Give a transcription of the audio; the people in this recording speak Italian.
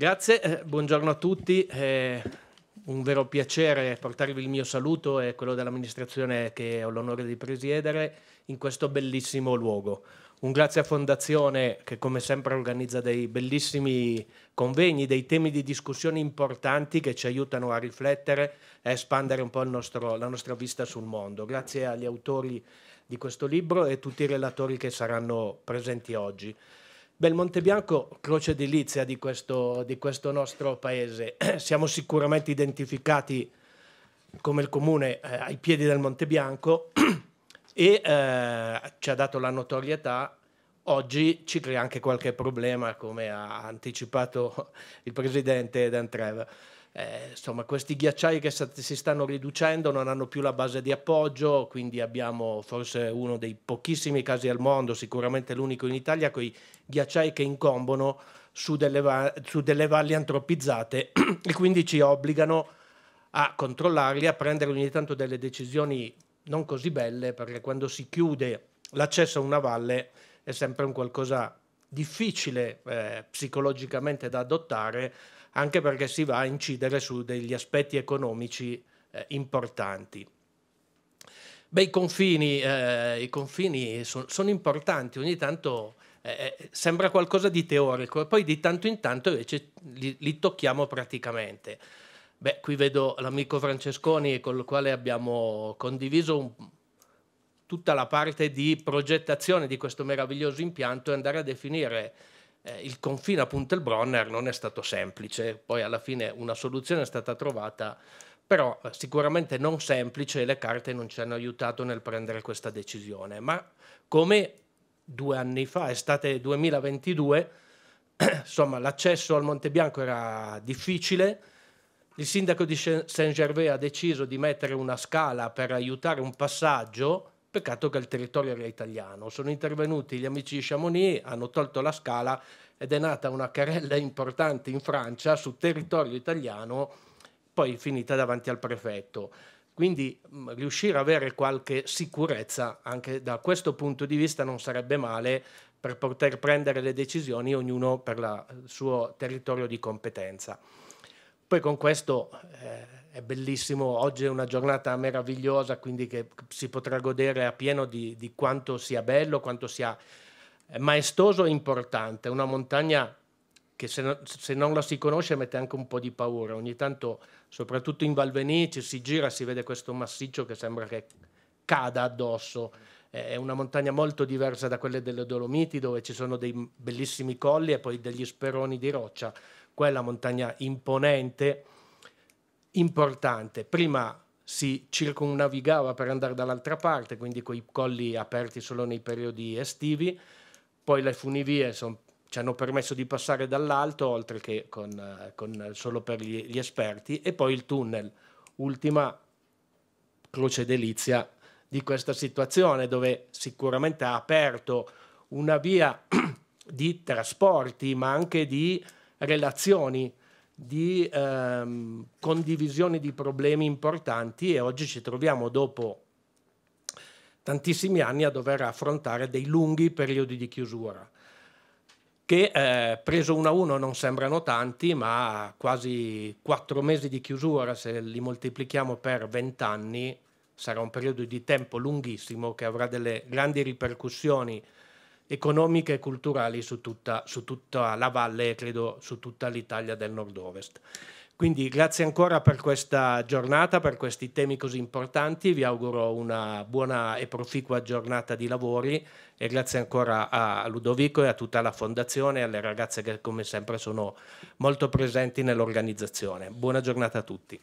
Grazie, eh, buongiorno a tutti. Eh, un vero piacere portarvi il mio saluto e quello dell'amministrazione che ho l'onore di presiedere in questo bellissimo luogo. Un grazie a Fondazione che come sempre organizza dei bellissimi convegni, dei temi di discussione importanti che ci aiutano a riflettere e espandere un po' nostro, la nostra vista sul mondo. Grazie agli autori di questo libro e a tutti i relatori che saranno presenti oggi. Monte Bianco, croce edilizia di questo, di questo nostro paese. Siamo sicuramente identificati come il comune eh, ai piedi del Monte Bianco e eh, ci ha dato la notorietà. Oggi ci crea anche qualche problema, come ha anticipato il presidente Dantreva eh, insomma, questi ghiacciai che si stanno riducendo non hanno più la base di appoggio, quindi abbiamo forse uno dei pochissimi casi al mondo, sicuramente l'unico in Italia, con i ghiacciai che incombono su delle, va- su delle valli antropizzate e quindi ci obbligano a controllarli, a prendere ogni tanto delle decisioni non così belle, perché quando si chiude l'accesso a una valle è sempre un qualcosa difficile eh, psicologicamente da adottare, anche perché si va a incidere su degli aspetti economici eh, importanti. Beh, i confini, eh, confini sono importanti, ogni tanto eh, eh, sembra qualcosa di teorico, e poi di tanto in tanto invece li, li tocchiamo praticamente. Beh, qui vedo l'amico Francesconi con il quale abbiamo condiviso un, tutta la parte di progettazione di questo meraviglioso impianto e andare a definire eh, il confine a Puntelbronner non è stato semplice, poi alla fine una soluzione è stata trovata, però eh, sicuramente non semplice e le carte non ci hanno aiutato nel prendere questa decisione. Ma come due anni fa, estate 2022, insomma l'accesso al Monte Bianco era difficile, il sindaco di Saint-Gervais ha deciso di mettere una scala per aiutare un passaggio Peccato che il territorio era italiano. Sono intervenuti gli amici di Chamonix, hanno tolto la scala ed è nata una querella importante in Francia su territorio italiano, poi finita davanti al prefetto. Quindi mh, mm, riuscire ad avere qualche sicurezza anche da questo punto di vista non sarebbe male per poter prendere le decisioni ognuno per il eh, suo territorio di competenza. Poi con questo eh, è bellissimo, oggi è una giornata meravigliosa, quindi che si potrà godere a pieno di, di quanto sia bello, quanto sia maestoso e importante. Una montagna che se, se, non la si conosce mette anche un po' di paura. Ogni tanto, soprattutto in Valvenice, si gira, e si vede questo massiccio che sembra che cada addosso. È una montagna molto diversa da quelle delle Dolomiti, dove ci sono dei bellissimi colli e poi degli speroni di roccia. Quella montagna imponente importante. Prima si circumnavigava per andare dall'altra parte, quindi quei colli aperti solo nei periodi estivi, poi le funivie son, ci hanno permesso di passare dall'alto, oltre che con, con solo per gli, gli, esperti, e poi il tunnel, ultima croce delizia di questa situazione, dove sicuramente ha aperto una via di trasporti, ma anche di relazioni di ehm, condivisione di problemi importanti e oggi ci troviamo dopo tantissimi anni a dover affrontare dei lunghi periodi di chiusura che eh, preso uno a uno non sembrano tanti, ma quasi quattro mesi di chiusura, se li moltiplichiamo per vent'anni, sarà un periodo di tempo lunghissimo che avrà delle grandi ripercussioni economiche e culturali su tutta, su tutta la valle e credo su tutta l'Italia del nord-ovest. Quindi grazie ancora per questa giornata, per questi temi così importanti, vi auguro una buona e proficua giornata di lavori e grazie ancora a Ludovico e a tutta la fondazione e alle ragazze che come sempre sono molto presenti nell'organizzazione. Buona giornata a tutti.